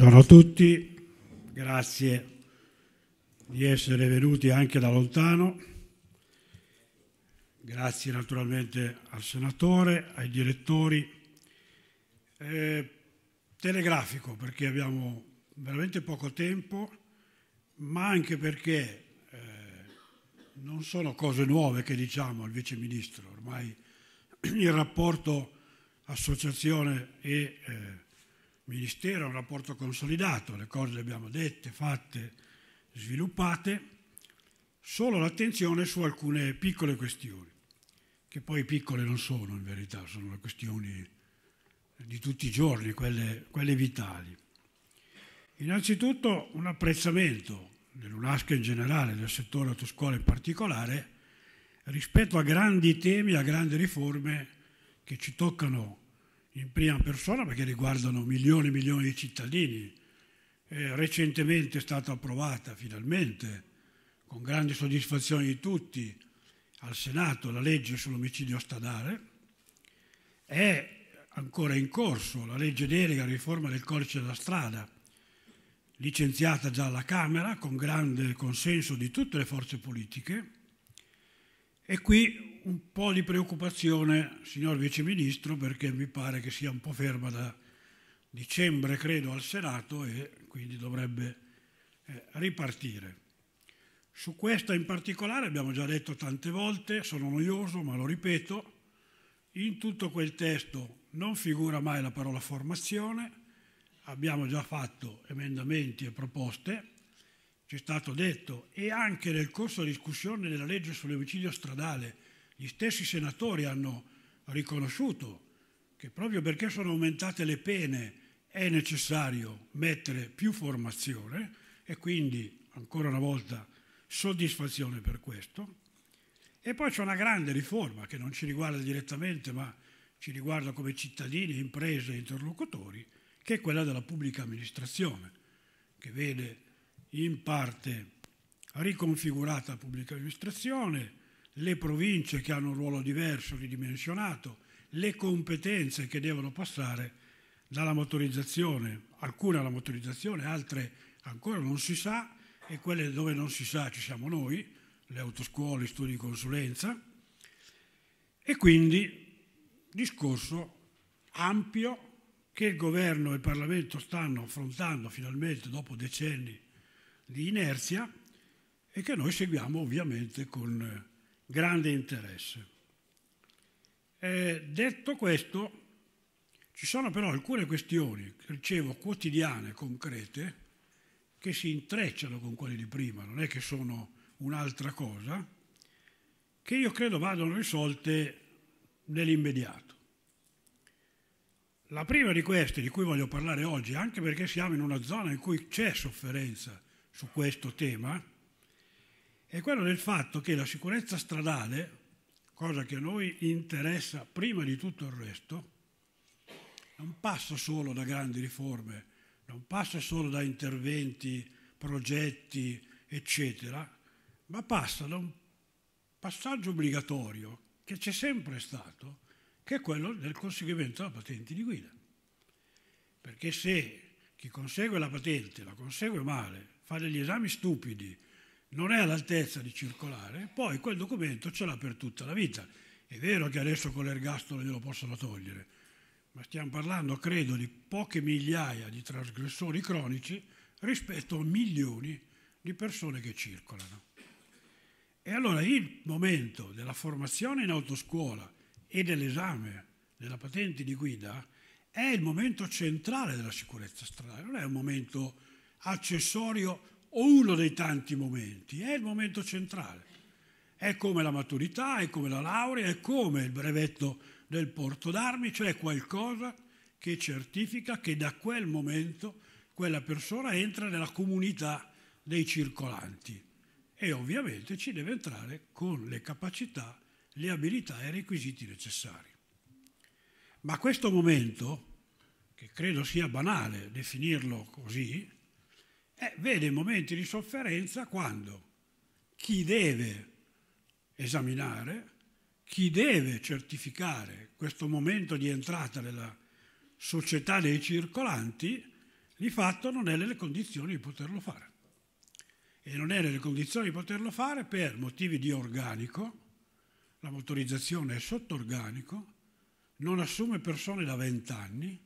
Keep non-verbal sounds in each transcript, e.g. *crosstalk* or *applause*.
Buongiorno a tutti, grazie di essere venuti anche da lontano, grazie naturalmente al senatore, ai direttori. Eh, telegrafico perché abbiamo veramente poco tempo, ma anche perché eh, non sono cose nuove che diciamo al Vice Ministro, ormai *clears throat* il rapporto associazione e... Eh, Ministero un rapporto consolidato, le cose le abbiamo dette, fatte, sviluppate, solo l'attenzione su alcune piccole questioni, che poi piccole non sono in verità, sono le questioni di tutti i giorni, quelle, quelle vitali. Innanzitutto un apprezzamento dell'UNASCA in generale, del settore autoscuola in particolare, rispetto a grandi temi, a grandi riforme che ci toccano in prima persona perché riguardano milioni e milioni di cittadini. Eh, recentemente è stata approvata finalmente, con grande soddisfazione di tutti, al Senato la legge sull'omicidio stradale. È ancora in corso la legge delega riforma del codice della strada, licenziata già alla Camera con grande consenso di tutte le forze politiche. E qui un po' di preoccupazione, signor Vice Ministro, perché mi pare che sia un po' ferma da dicembre, credo, al Senato e quindi dovrebbe eh, ripartire. Su questa in particolare abbiamo già detto tante volte, sono noioso ma lo ripeto, in tutto quel testo non figura mai la parola formazione, abbiamo già fatto emendamenti e proposte, ci è stato detto, e anche nel corso della discussione della legge sull'omicidio stradale gli stessi senatori hanno riconosciuto che proprio perché sono aumentate le pene è necessario mettere più formazione e quindi ancora una volta soddisfazione per questo. E poi c'è una grande riforma che non ci riguarda direttamente ma ci riguarda come cittadini, imprese e interlocutori, che è quella della pubblica amministrazione, che vede in parte riconfigurata la pubblica amministrazione, le province che hanno un ruolo diverso, ridimensionato, le competenze che devono passare dalla motorizzazione, alcune alla motorizzazione, altre ancora non si sa e quelle dove non si sa ci siamo noi, le autoscuole, gli studi di consulenza e quindi discorso ampio che il governo e il Parlamento stanno affrontando finalmente dopo decenni di inerzia e che noi seguiamo ovviamente con grande interesse. Eh, detto questo, ci sono però alcune questioni, dicevo, quotidiane, concrete, che si intrecciano con quelle di prima, non è che sono un'altra cosa, che io credo vadano risolte nell'immediato. La prima di queste, di cui voglio parlare oggi, anche perché siamo in una zona in cui c'è sofferenza su questo tema, è quello del fatto che la sicurezza stradale, cosa che a noi interessa prima di tutto il resto, non passa solo da grandi riforme, non passa solo da interventi, progetti, eccetera, ma passa da un passaggio obbligatorio che c'è sempre stato, che è quello del conseguimento della patente di guida. Perché se chi consegue la patente la consegue male, fa degli esami stupidi, non è all'altezza di circolare, poi quel documento ce l'ha per tutta la vita. È vero che adesso con l'ergastolo glielo possono togliere, ma stiamo parlando, credo, di poche migliaia di trasgressori cronici rispetto a milioni di persone che circolano. E allora il momento della formazione in autoscuola e dell'esame della patente di guida è il momento centrale della sicurezza stradale, non è un momento accessorio o uno dei tanti momenti, è il momento centrale. È come la maturità, è come la laurea, è come il brevetto del porto d'armi, cioè qualcosa che certifica che da quel momento quella persona entra nella comunità dei circolanti e ovviamente ci deve entrare con le capacità, le abilità e i requisiti necessari. Ma questo momento, che credo sia banale definirlo così, eh, vede momenti di sofferenza quando chi deve esaminare, chi deve certificare questo momento di entrata nella società dei circolanti, di fatto non è nelle condizioni di poterlo fare. E non è nelle condizioni di poterlo fare per motivi di organico, la motorizzazione è sotto organico, non assume persone da 20 anni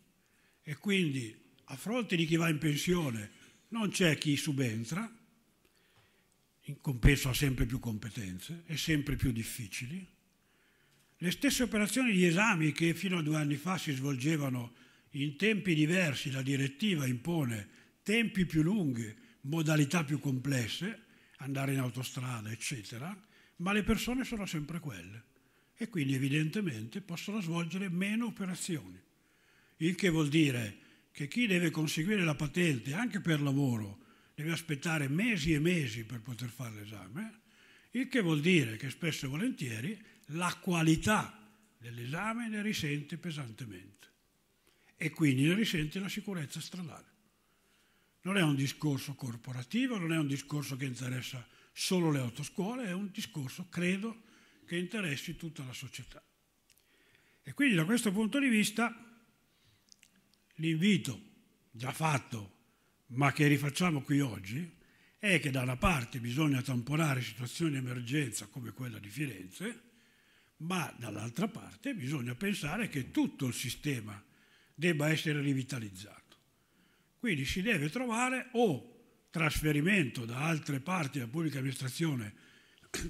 e quindi a fronte di chi va in pensione non c'è chi subentra, in compenso ha sempre più competenze e sempre più difficili. Le stesse operazioni di esami che fino a due anni fa si svolgevano in tempi diversi, la direttiva impone tempi più lunghi, modalità più complesse, andare in autostrada, eccetera, ma le persone sono sempre quelle e quindi evidentemente possono svolgere meno operazioni. Il che vuol dire che chi deve conseguire la patente anche per lavoro deve aspettare mesi e mesi per poter fare l'esame, il che vuol dire che spesso e volentieri la qualità dell'esame ne risente pesantemente e quindi ne risente la sicurezza stradale. Non è un discorso corporativo, non è un discorso che interessa solo le autoscuole, è un discorso, credo, che interessi tutta la società. E quindi da questo punto di vista L'invito già fatto, ma che rifacciamo qui oggi, è che da una parte bisogna tamponare situazioni di emergenza come quella di Firenze, ma dall'altra parte bisogna pensare che tutto il sistema debba essere rivitalizzato. Quindi si deve trovare o trasferimento da altre parti della pubblica amministrazione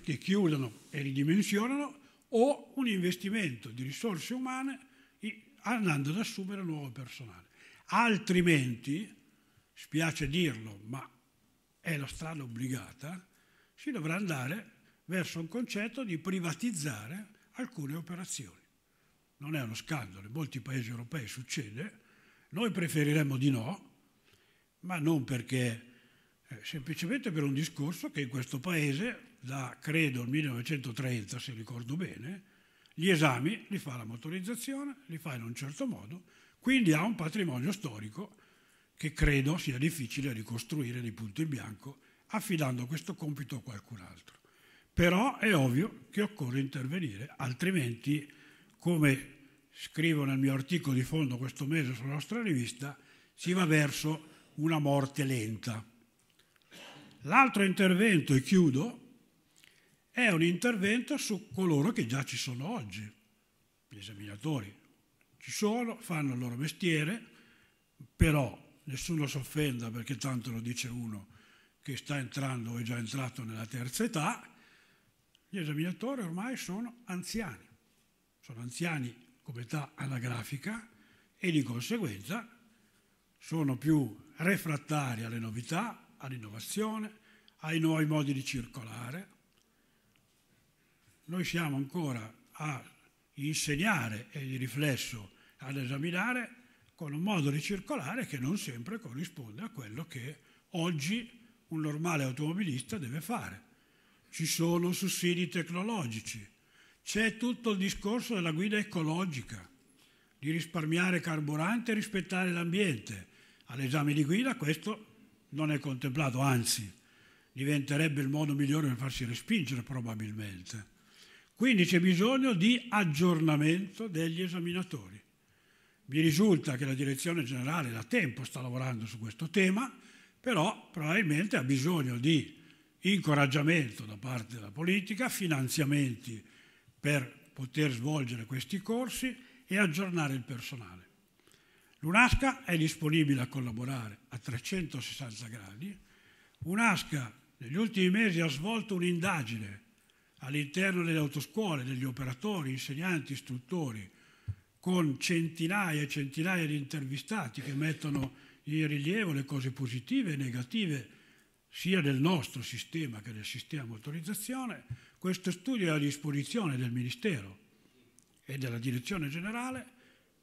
che chiudono e ridimensionano o un investimento di risorse umane andando ad assumere nuovo personale. Altrimenti, spiace dirlo, ma è la strada obbligata, si dovrà andare verso un concetto di privatizzare alcune operazioni. Non è uno scandalo, in molti paesi europei succede, noi preferiremmo di no, ma non perché, eh, semplicemente per un discorso che in questo paese, da credo 1930, se ricordo bene, gli esami li fa la motorizzazione, li fa in un certo modo, quindi ha un patrimonio storico che credo sia difficile ricostruire di punto in bianco affidando questo compito a qualcun altro. Però è ovvio che occorre intervenire, altrimenti, come scrivo nel mio articolo di fondo questo mese sulla nostra rivista, si va verso una morte lenta. L'altro intervento, e chiudo, è un intervento su coloro che già ci sono oggi, gli esaminatori. Ci sono, fanno il loro mestiere, però nessuno si offenda perché tanto lo dice uno che sta entrando o è già entrato nella terza età, gli esaminatori ormai sono anziani, sono anziani come età anagrafica e di conseguenza sono più refrattari alle novità, all'innovazione, ai nuovi modi di circolare, noi siamo ancora a insegnare e di riflesso ad esaminare con un modo di circolare che non sempre corrisponde a quello che oggi un normale automobilista deve fare. Ci sono sussidi tecnologici, c'è tutto il discorso della guida ecologica, di risparmiare carburante e rispettare l'ambiente. All'esame di guida questo non è contemplato, anzi diventerebbe il modo migliore per farsi respingere probabilmente. Quindi c'è bisogno di aggiornamento degli esaminatori. Mi risulta che la direzione generale da tempo sta lavorando su questo tema, però probabilmente ha bisogno di incoraggiamento da parte della politica, finanziamenti per poter svolgere questi corsi e aggiornare il personale. L'UNASCA è disponibile a collaborare a 360 gradi. UNASCA negli ultimi mesi ha svolto un'indagine all'interno delle autoscuole, degli operatori, insegnanti, istruttori, con centinaia e centinaia di intervistati che mettono in rilievo le cose positive e negative sia del nostro sistema che del sistema autorizzazione, questo studio è a disposizione del Ministero e della Direzione Generale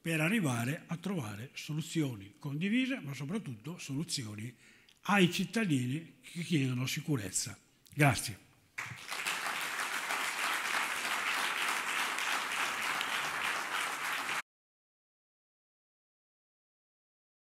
per arrivare a trovare soluzioni condivise, ma soprattutto soluzioni ai cittadini che chiedono sicurezza. Grazie.